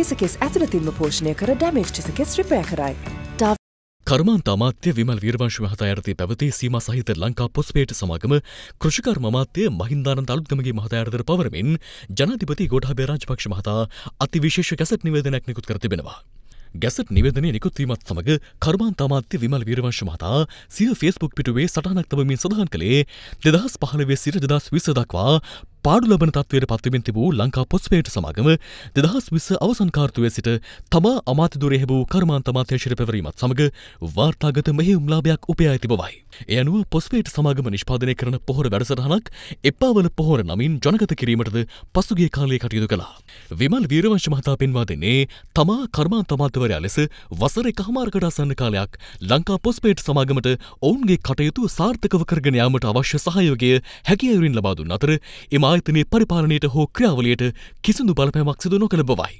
හිසකෙස් ඇතුළතින්ම පෝෂණය කර ඩැමේජ් චිසකෙස් රිපය කරයි. කර්මාන්ත අමාත්‍ය විමල් වීරවංශ මහතා ඇරති පැවති සීම සහිත ලංකා පොස්පේට සමාගම කෘෂිකර්ම අමාත්‍ය මහින්දානන්ද අලුත්ගමගේ මහතා ඇරතර පවරමින් ජනාධිපති ගෝඨාභය රාජපක්ෂ මහතා අතිවිශේෂ ගැසට් නිවේදනයක් නිකුත් කර තිබෙනවා. ගැසට් නිවේදනය නිකුත්වීමත් සමඟ කර්මාන්ත අමාත්‍ය විමල් වීරවංශ මහතා සිය ෆේස්බුක් පිටුවේ සටහනක් තබමින් සඳහන් කළේ දෙදහස් පහළවේ සිට දෙදස් විස දක්වා පාඩු ලබන තත්වයට පත්වමින් තිබූ ලංකා පොස්පේට සමාගම දෙදහස් විස අවසන්කාර්තුවය සිට තමා අමාත්‍යදුරෙහි වූ කර්මාන්ත අමාත්‍යංශයට පැවරීමත් සමග වාර්තාගත මෙහෙයුම් ලාභයක් උපයා ඇති බවයි. ඒ අනුව පොස්පේට සමාගම නිෂ්පාදනය කරන පොහොර වැඩසටහනක් එප්පාවල පොහොර නමින් ජනගත කිරීමටද පසුගේ කාලයේ කටයුතු කළා. විමල් වීරවංශ මහතා පෙන්වා දෙන්නේ තමා කර්මාන්ත අමාත්‍යවරයා ලෙස වසර එකහමාරකට අසන්න කාලයක් ලංකා පොස්පේට් සමාගමට ඔවුන්ගේ කටයුතු සාර්ථකව කරගෙන යාමට අවශ්‍ය සහයෝගය හැකියවරින් ලබා දුන් අතර එම ආයතනයේ පරිපාලනයට හෝ ක්‍රියාවලියට කිසිදු බලපෑමක් සිදු නොකළ බවයි.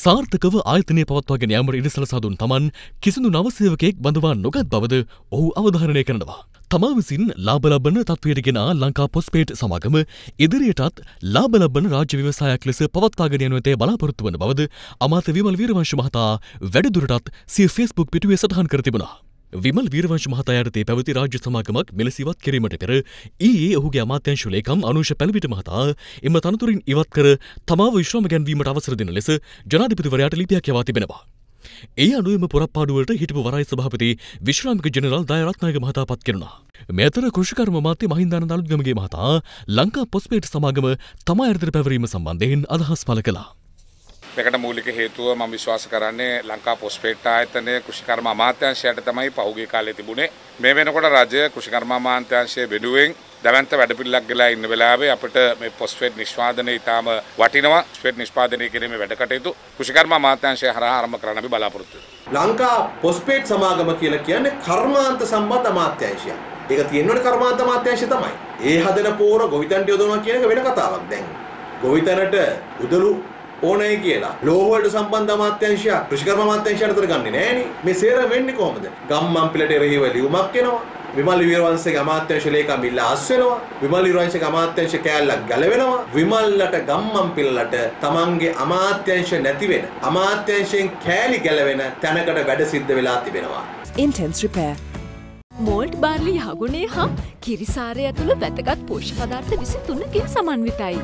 සාර්ථකව ආයතනය පවත්වාගෙන යාමට ඉඩසල සඳුන් තමන් කිසිදු නවසේවකයෙක් බඳවා නොගත් බවද ඔහු අවධාරණය කරනවා. තමා විසින් ලාබලබන තත්වයට ගෙනා ලංකා පොස්පේට් සමාගම ඉදිරියටත් ලාබලබන රාජ්‍ය ව්‍යවසායක් ලෙස පවත්වාගෙන යනුවතේ බලාපොරොත්තු වන බවද අමාත විමල් වීරවංශ මහතා වැඩිදුරටත් සිය ෆේස්බුක් පිටුවේ සටහන් කර තිබුණා. විමල් වීරවංශ මහතායට තේ පැවති රාජ්‍ය සමාගමක් මෙලෙසිවත් කිරීමට පෙර ඊයේ ඔහුගේ අමාත්‍යංශු ලේකම් අනුෂ පැලවිට මහතා එම තනතුරින් ඉවත් කර තමාව විශ්‍රම ගැන්වීමට අවසර දෙන ලෙස ජනාධිපතිවරයාට ලිපියක් යවා තිබෙනවා. ඒ අනුවම පොරප්පාඩුවට හිටපු වරයි සභාපති විශ්‍රාමික ජනරල් දයරත්නායක මහතා පත් කෙරුණා. මෙතර කෘෂිකර්ම මාත්‍ය මහින්දාන අලුත්ගමගේ මහතා ලංකා පොස්පේට් සමාගම තමා ඇරතර පැවරීම සම්බන්ධයෙන් අදහස් පළ කළා. මේකට මූලික හේතුව මම විශ්වාස කරන්නේ ලංකා පොස්පේට් ආයතනයේ කෘෂිකර්ම අමාත්‍යාංශයට තමයි පහුගිය කාලේ තිබුණේ. මේ වෙනකොට රජය කෘෂිකර්ම අමාත්‍යාංශයේ වෙනුවෙන් දැවන්ත වැඩපිළිලක් ගලා ඉන්න වෙලාවේ අපිට මේ පොස්ෆේට් නිෂ්පාදනය ඊටාම වටිනවා. ස්ෆේට් නිෂ්පාදනය කිරීමේ වැඩකටයුතු කෘෂිකර්ම අමාත්‍යාංශය හරහා ආරම්භ කරන්න අපි බලාපොරොත්තු ලංකා පොස්පේට් සමාගම කියලා කියන්නේ කර්මාන්ත සම්බන්ධ අමාත්‍යාංශයක්. ඒක තියෙන්නවනේ කර්මාන්ත අමාත්‍යාංශය තමයි. ඒ හදන පෝර ගොවිතැන්ට යොදවනවා කියන එක වෙන කතාවක් දැන්. ගොවිතැනට උදළු ඕනයි කියලා. ලෝහවලට සම්බන්ධ අමාත්‍යංශය කෘෂිකර්ම අමාත්‍යංශය අතර ගන්නේ නෑනේ. මේ සේරම වෙන්නේ කොහොමද? ගම්මන්පිලට එරෙහිව ලියුමක් එනවා. විමල් වීරවංශගේ අමාත්‍යංශ ලේකම් ඉල්ලාස් වෙනවා. විමල් වීරවංශගේ අමාත්‍යංශ කෑල්ලක් ගැලවෙනවා. විමල්ලට ගම්මන්පිලට තමන්ගේ අමාත්‍යංශ නැති වෙන අමාත්‍යංශයෙන් කෑලි ගැලවෙන තැනකට වැඩ සිද්ධ වෙලා තිබෙනවා. Intense repair මෝල්ට් බාර්ලි හගුණේ හා කිරිසාරය ඇතුළ වැතගත් පෝෂ්පදාර්ථ විසි තුන්නකින් සමන්විතයි.